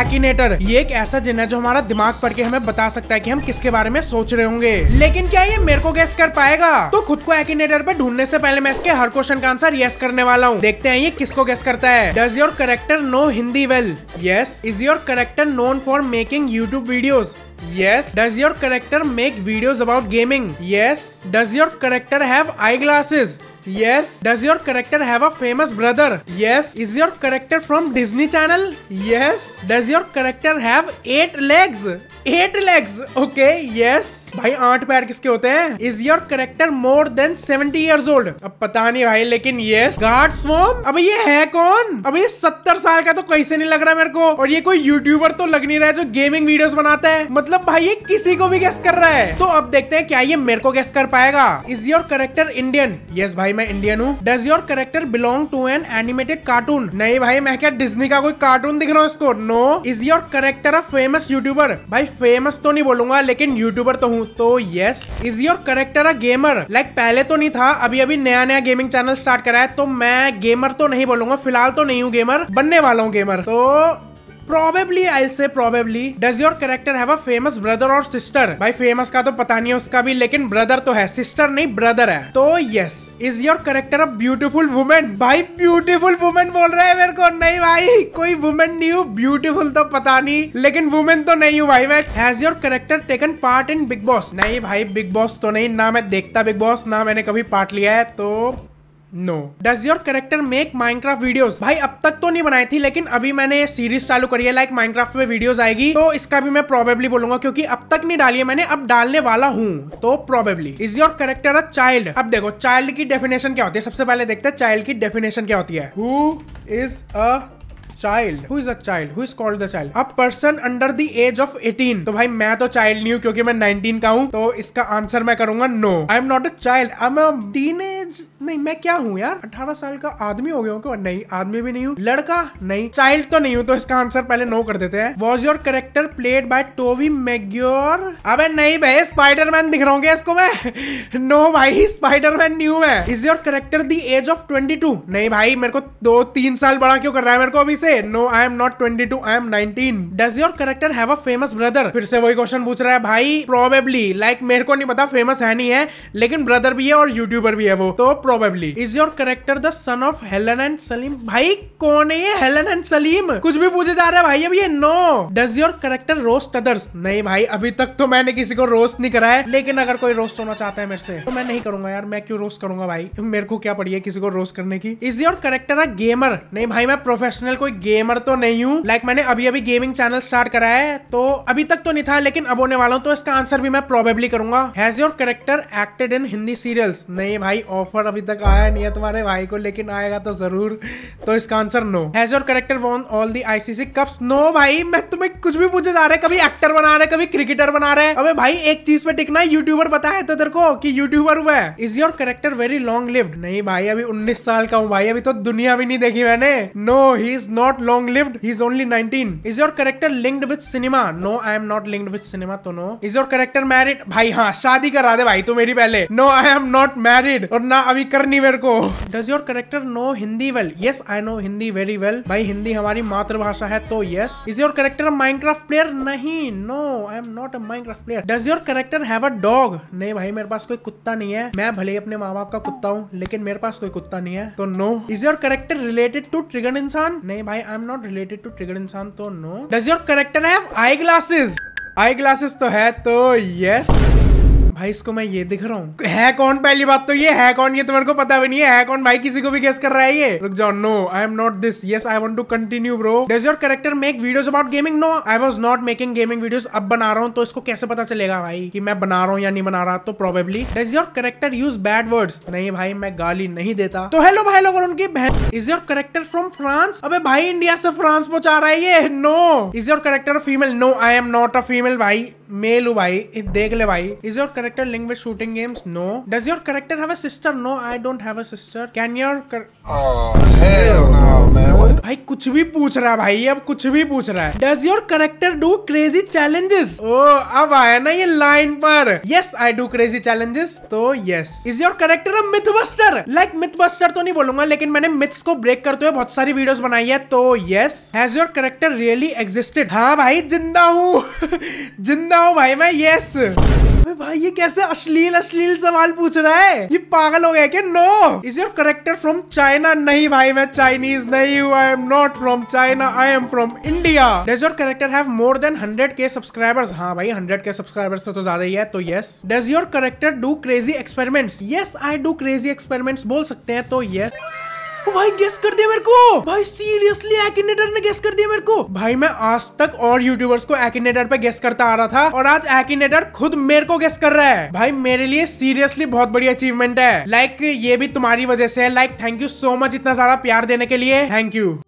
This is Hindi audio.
एकिनेटर ये एक ऐसा जिन है जो हमारा दिमाग पढ़ के हमें बता सकता है कि हम किसके बारे में सोच रहे होंगे लेकिन क्या ये मेरे को गैस कर पाएगा तो खुद को एकिनेटर पे ढूंढने से पहले मैं इसके हर क्वेश्चन का आंसर यस करने वाला हूँ देखते हैं ये किसको गैस करता है does your character know Hindi well yes is your character known for making YouTube videos Yes. Does your character make videos about gaming? Yes. Does your character have eyeglasses? Yes. Does your character have a famous brother? Yes. Is your character from Disney Channel? Yes. Does your character have eight legs? Eight legs. Okay. Yes भाई आठ पैर किसके होते हैं is your character more than seventy years old अब पता नहीं भाई लेकिन ये गार्ड स्वम अब ये है कौन अब ये सत्तर साल का तो कैसे नहीं लग रहा मेरे को और ये कोई यूट्यूबर तो लग नहीं रहा है जो गेमिंग वीडियोस बनाता है मतलब भाई ये किसी को भी गेस्ट कर रहा है तो अब देखते हैं क्या ये मेरे को गेस्ट कर पाएगा is your character Indian yes भाई भाई मैं इंडियन हूँ does your character belong to an animated cartoon नहीं भाई मैं क्या डिज्नी का कोई कार्टून दिख रहा हूँ इसको no is your character a famous YouTuber भाई फेमस तो नहीं बोलूंगा लेकिन यूट्यूबर तो हूँ तो yes is your character a gamer like पहले तो नहीं था अभी अभी नया नया गेमिंग चैनल स्टार्ट करा है तो मैं गेमर तो नहीं बोलूंगा फिलहाल तो नहीं हूँ गेमर बनने वाला हूँ गेमर तो Probably I'll say probably. Does your character have a famous brother or sister? भाई famous का तो पता नहीं है उसका भी लेकिन brother तो है sister नहीं brother है तो yes. Is your character a beautiful woman? भाई beautiful woman बोल रहा है मेरे को नहीं भाई कोई woman नहीं हूँ beautiful तो पता नहीं लेकिन woman तो नहीं हूँ भाई मैं Has your character taken part in Big Boss? नहीं भाई Big Boss तो नहीं ना मैं देखता Big Boss ना मैंने कभी पार्ट लिया है तो no does your character make Minecraft videos भाई अब तक तो नहीं बनाई थी लेकिन अभी मैंने ये सीरीज चालू करी है लाइक माइनक्राफ्ट में वीडियोस आएगी तो इसका भी मैं प्रोबेबली बोलूंगा क्योंकि अब तक नहीं डाली है मैंने अब डालने वाला हूँ तो probably is your character a child अब देखो चाइल्ड की डेफिनेशन क्या होती है सबसे पहले देखते हैं चाइल्ड की डेफिनेशन क्या होती है who is a child who is a child who is called the child a person under the age of 18 तो भाई मैं तो चाइल्ड नहीं हूँ क्योंकि मैं 19 का हूँ तो इसका आंसर मैं करूंगा no I am not a child I am teenage नहीं मैं क्या हूँ यार अठारह साल का आदमी हो गया हूँ नहीं आदमी भी नहीं हूँ लड़का नहीं चाइल्ड तो नहीं हूँ तो इसका आंसर पहले नो कर देते हैं was your character played by Tobey Maguire अबे नहीं भाई स्पाइडरमैन दिख रहा हूँ इसको मैं नो भाई स्पाइडरमैन न्यू है is your character the age of twenty two नहीं भाई मेरे को दो तीन साल बड़ा क्यों कर रहा है मेरे को अभी से no I am not twenty two I am nineteen does your character have a famous brother फिर से वही क्वेश्चन पूछ रहा है भाई प्रोबेबली लाइक like, मेरे को नहीं पता फेमस है नहीं है लेकिन ब्रदर भी है और यूट्यूबर भी है वो तो probably is your character the son of Helen and Salim भाई कौन है ये हेलन एंड सलीम कुछ भी पूछे जा रहे हैं भाई अब ये no does your character roast others नहीं भाई अभी तक तो मैंने किसी को रोस्ट नहीं करा है लेकिन अगर कोई रोस्ट होना चाहता है मेरे से तो मैं नहीं करूंगा यार मैं क्यों रोस्ट करूंगा भाई मेरे को क्या पड़ी है किसी को रोस्ट करने की is your character a gamer नहीं भाई मैं प्रोफेशनल कोई गेमर तो नहीं हूँ लाइक like, मैंने अभी अभी गेमिंग चैनल स्टार्ट करा है तो अभी तक तो नहीं था लेकिन अब होने वाला हूँ तो इसका आंसर भी मैं प्रोबेबली करूंगा has your character acted in Hindi serials नहीं भाई ऑफर अभी अभी तक आया नहीं है तुम्हारे भाई को लेकिन आएगा तो जरूर तो इसका answer no has your character won all the ICC cups no भाई मैं तुम्हें कुछ भी पूछे जा रहे कभी एक्टर बना रहे कभी क्रिकेटर बना रहे अबे भाई एक चीज पे टिकना यूट्यूबर बताए तो तेरे को कि यूट्यूबर हुआ है is your character very long lived नहीं भाई अभी उन्नीस साल का हूँ भाई अभी तो दुनिया भी नहीं देखी मैंने no he is not long lived he is only nineteen is your character linked with cinema no I am not linked with cinema तो no is your character married भाई हाँ शादी करा दे भाई तू मेरी पहले no I am not married और ना अभी करनी मेरे को does your character know Hindi well yes I know Hindi very well भाई हिंदी हमारी मातृभाषा है तो yes is your character Minecraft player नहीं no I am not a Minecraft player does your character have a dog नहीं भाई मेरे पास कोई कुत्ता नहीं है मैं भले ही अपने माँ बाप का कुत्ता हूँ लेकिन मेरे पास कोई कुत्ता नहीं है तो no is your character related to Trigger Insaan नहीं भाई I am not related to Trigger Insaan तो no does your character have eye glasses eye glasses तो है तो यस yes. भाई इसको मैं ये दिख रहा हूँ है कौन पहली बात तो ये है कौन ये तुम्हारे को पता भी नहीं है, कौन भाई किसी को भी गेस कर रहा है ये रुक जाओ no I am not this yes I want to continue bro does your character make videos about gaming no I was not making gaming video अब बना रहा हूँ तो इसको कैसे पता चलेगा भाई की मैं बना रहा हूँ या नहीं बना रहा तो probably does your character use bad words नहीं भाई मैं गाली नहीं देता तो हेलो भाई लोग उनकी बहन is your character from France अबे भाई इंडिया से फ्रांस पहुंचा रहा है ये no is your character female no I am not a female भाई मेल भाई देख ले भाई is your character link with shooting games no does your character have a sister no I don't have a sister can your भाई कुछ भी पूछ रहा है भाई अब कुछ भी पूछ रहा है does your character do crazy challenges ओ अब आया ना ये लाइन पर yes I do crazy challenges तो yes is your character myth buster like myth buster तो नहीं बोलूंगा लेकिन मैंने मिथ्स को ब्रेक करते हुए बहुत सारी वीडियोस बनाई है तो yes has your character really existed हाँ भाई जिंदा हूँ जिंदा हूँ भाई मैं यस yes. अबे भाई ये कैसे अश्लील अश्लील सवाल पूछ रहा है ये पागल हो गया क्या no is your character from China नहीं भाई मैं चाइनीज नहीं हूँ I am not from China I am from India does your character have more than hundred K subscribers हाँ भाई हंड्रेड के सब्सक्राइबर्स तो ज्यादा ही है तो yes does your character do crazy experiments yes I do crazy experiments बोल सकते हैं तो यस yes. भाई गेस कर दिया मेरे को भाई सीरियसली एकिनेटर ने गेस कर दिया मेरे को भाई मैं आज तक और यूट्यूबर्स को एकिनेटर पे गेस करता आ रहा था और आज एकिनेटर खुद मेरे को गेस कर रहा है भाई मेरे लिए सीरियसली बहुत बड़ी अचीवमेंट है लाइक ये भी तुम्हारी वजह से है like thank you so much इतना सारा प्यार देने के लिए थैंक यू